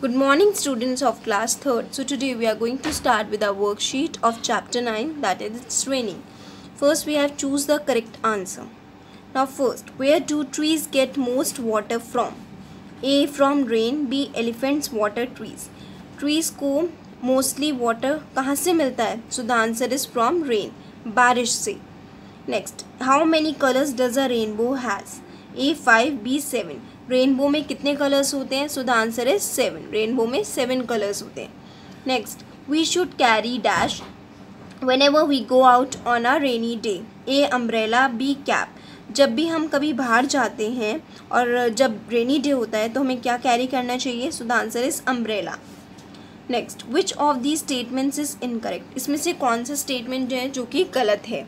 Good morning students of class 3rd. So today we are going to start with our worksheet of chapter 9 that is its raining. First we have choose the correct answer. Now first where do trees get most water from? A from rain, B elephants water trees. Trees come mostly water कहाँ से मिलता है? So the answer is from rain, बारिश से. Next, how many colors does a rainbow has? A 5, B 7. Rainbow में कितने colours होते हैं so the answer is seven rainbow में सेवन कलर्स होते हैं next we should carry dash whenever we go out on a rainy day A umbrella B cap जब भी हम कभी बाहर जाते हैं और जब रेनी डे होता है तो हमें क्या कैरी करना चाहिए so the answer is umbrella next which of the statements is incorrect इसमें से कौन सा स्टेटमेंट जो है जो कि गलत है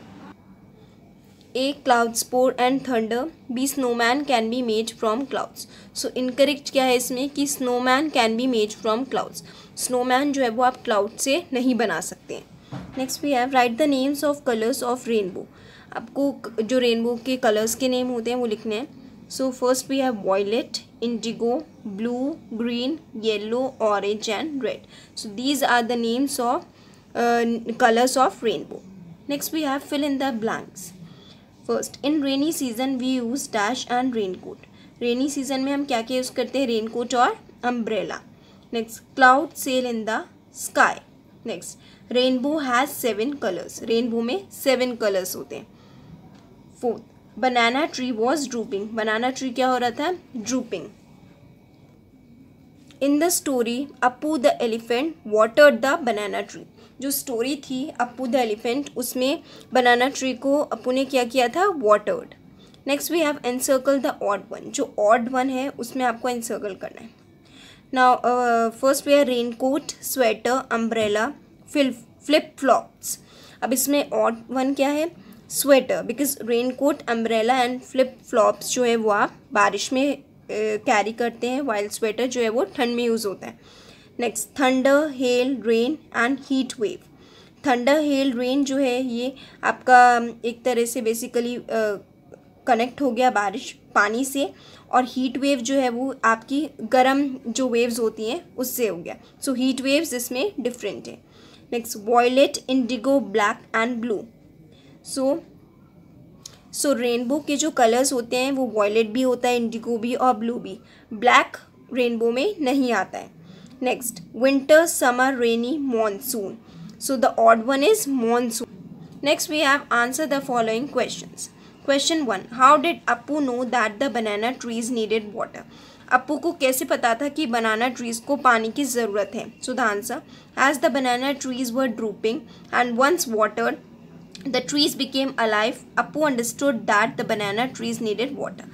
A cloud spore and thunder B snowman can be made from clouds so incorrect क्या है इसमें कि snowman can be made from clouds snowman जो है वो आप क्लाउड से नहीं बना सकते हैं next we have write the names of colours of rainbow आपको जो रेनबो के कलर्स के नेम होते हैं वो लिखने हैं so first we have violet indigo blue green yellow orange and red so these are the names of colours of rainbow next we have fill in the blanks first in rainy season we use dash and raincoat rainy season में हम क्या क्या use करते हैं raincoat और umbrella next cloud sail in the sky next rainbow has seven colours rainbow में seven colours होते हैं fourth banana tree was drooping banana tree क्या हो रहा था drooping in the story Apu the elephant water the banana tree जो story थी Apu the elephant उसमें बनाना ट्री को अपू ने क्या किया था watered next we have encircle the odd one जो ऑड वन है उसमें आपको एनसर्कल करना है now first we are raincoat sweater umbrella flip flops अब इसमें ऑड वन क्या है sweater because raincoat umbrella and flip flops जो है वो आप बारिश में कैरी uh, करते हैं वाइल्ड स्वेटर जो है वो ठंड में यूज़ होता है next thunder hail rain and heat wave thunder hail rain जो है ये आपका एक तरह से बेसिकली कनेक्ट हो गया बारिश पानी से और हीट वेव जो है वो आपकी गर्म जो वेव्स होती हैं उससे हो गया सो हीट वेव्स इसमें डिफरेंट है next violet indigo black and blue so so rainbow के जो कलर्स होते हैं वो वॉयलेट भी होता है इंडिगो भी और ब्लू भी ब्लैक रेनबो में नहीं आता है Next, winter, summer, rainy, monsoon. So the odd one is monsoon. Next, we have answer the following questions. Question 1. How did Appu know that the banana trees needed water? Appu को कैसे पता था कि banana trees को पानी की ज़रूरत है So the answer: As the banana trees were drooping, and once watered the trees became alive appu understood that the banana trees needed water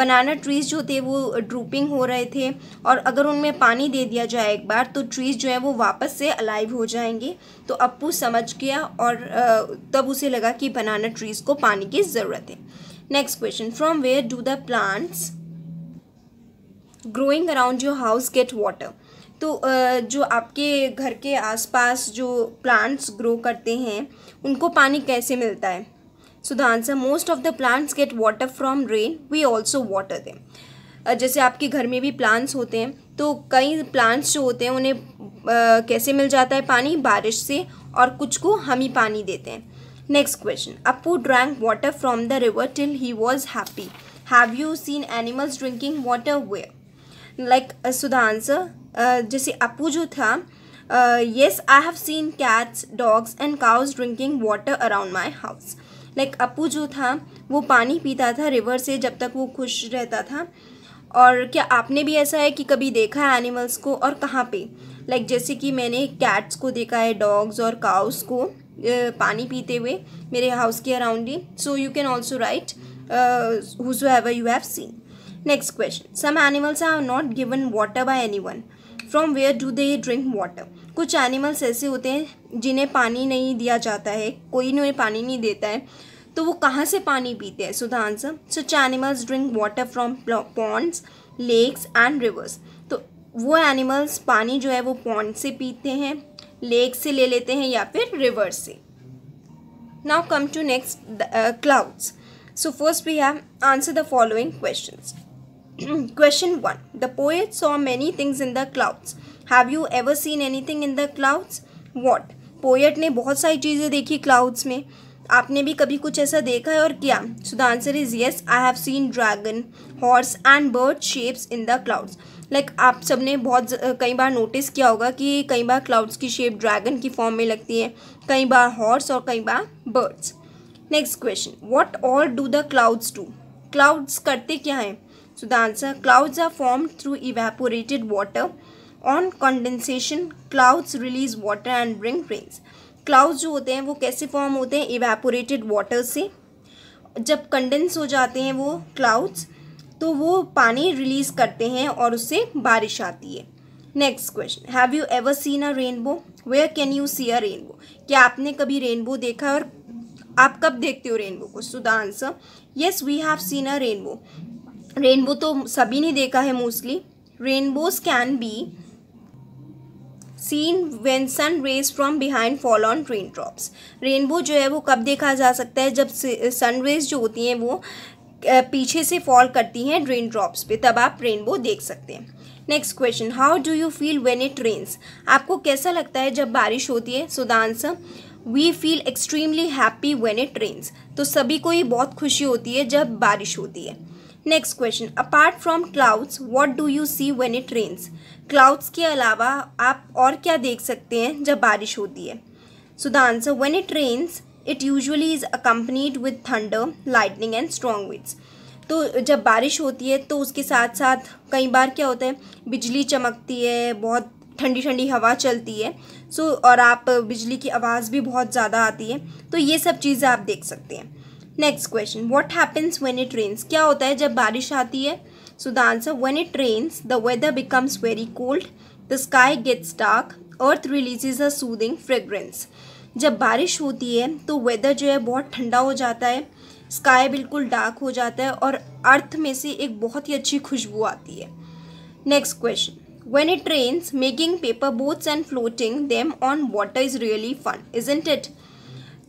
banana trees जो थे वो drooping हो रहे थे और अगर उनमें पानी दे दिया जाए एक बार तो trees जो है वो वापस से alive हो जाएंगे तो अपू समझ गया और तब उसे लगा कि banana trees को पानी की ज़रूरत है next question from where do the plants growing around your house get water तो जो आपके घर के आसपास जो प्लांट्स ग्रो करते हैं उनको पानी कैसे मिलता है so the answer most of the plants get water from rain we also water they जैसे आपके घर में भी प्लांट्स होते हैं तो कई प्लांट्स जो होते हैं उन्हें कैसे मिल जाता है पानी बारिश से और कुछ को हम ही पानी देते हैं next question Apu drank water from the river till he was happy have you seen animals drinking water where like Sudhansh uh, uh, जैसे अपू जो था yes I have seen cats dogs and cows drinking water around my house like Apu जो था वो पानी पीता था river से जब तक वो खुश रहता था और क्या आपने भी ऐसा है कि कभी देखा है एनिमल्स को और कहाँ पे लाइक like, जैसे कि मैंने कैट्स को देखा है डॉग्स और काउस को uh, पानी पीते हुए मेरे हाउस के अराउंड ही so you can also write whoever you have seen Next question. Some animals are not given water by anyone. from where do they drink water कुछ animals ऐसे होते हैं जिन्हें पानी नहीं दिया जाता है कोई उन्हें पानी नहीं देता है तो वो कहाँ से पानी पीते हैं so the answer such animals drink water from ponds lakes and rivers तो वो एनिमल्स पानी जो है वो पॉन्ड से पीते हैं लेक से ले लेते हैं या फिर रिवर्स से now come to next clouds so first we have answer the following questions question one the The poet saw things in the clouds have you ever seen anything in the clouds what poet ने बहुत सारी चीज़ें देखी clouds में आपने भी कभी कुछ ऐसा देखा है और क्या so the answer is yes I have seen dragon horse and bird shapes in the clouds like आप सब ने बहुत कई बार नोटिस किया होगा कि कई बार क्लाउड्स की शेप ड्रैगन की फॉर्म में लगती है कई बार हॉर्स और कई बार birds next question what all do the clouds to clouds करते क्या हैं So the answer clouds are formed through evaporated water. On condensation clouds release water and bring rains. Clouds जो होते हैं वो कैसे फॉर्म होते हैं इवेपोरेटेड वाटर से जब कंडेंस हो जाते हैं वो क्लाउड्स तो वो पानी रिलीज करते हैं और उससे बारिश आती है next question have you ever seen a rainbow where can you see a rainbow क्या आपने कभी रेनबो देखा और आप कब देखते हो रेनबो को so answer yes we have seen a rainbow rainbow तो सभी ने देखा है mostly rainbows can be seen when sun rays from behind fall on rain drops rainbow जो है वो कब देखा जा सकता है जब सन रेज जो होती हैं वो पीछे से फॉल करती हैं रेन ड्रॉप्स पे तब आप रेनबो देख सकते हैं next question how do you feel when it rains आपको कैसा लगता है जब बारिश होती है so the answer we feel extremely happy when it rains तो सभी को ही बहुत खुशी होती है जब बारिश होती है next question apart from clouds what do you see when it rains clouds के अलावा आप और क्या देख सकते हैं जब बारिश होती है so the answer when it rains it usually is accompanied with thunder lightning and strong winds तो जब बारिश होती है तो उसके साथ साथ कई बार क्या होता है बिजली चमकती है बहुत ठंडी ठंडी हवा चलती है सो so, और आप बिजली की आवाज़ भी बहुत ज़्यादा आती है तो ये सब चीज़ें आप देख सकते हैं next question what happens when it rains क्या होता है जब बारिश आती है so the answer when it rains the weather becomes very cold the sky gets dark earth releases a soothing fragrance जब बारिश होती है तो वेदर जो है बहुत ठंडा हो जाता है स्काई बिल्कुल डार्क हो जाता है और अर्थ में से एक बहुत ही अच्छी खुशबू आती है next question when it rains making paper boats and floating them on water is really fun isn't it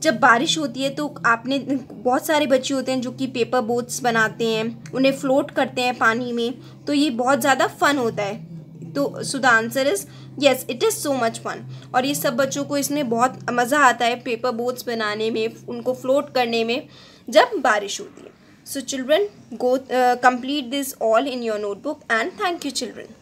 जब बारिश होती है तो आपने बहुत सारे बच्चे होते हैं जो कि पेपर बोट्स बनाते हैं उन्हें फ्लोट करते हैं पानी में तो ये बहुत ज़्यादा फन होता है तो so the answer is yes it is so much fun और ये सब बच्चों को इसमें बहुत मज़ा आता है पेपर बोट्स बनाने में उनको फ्लोट करने में जब बारिश होती है so children go complete this all in your notebook and thank you children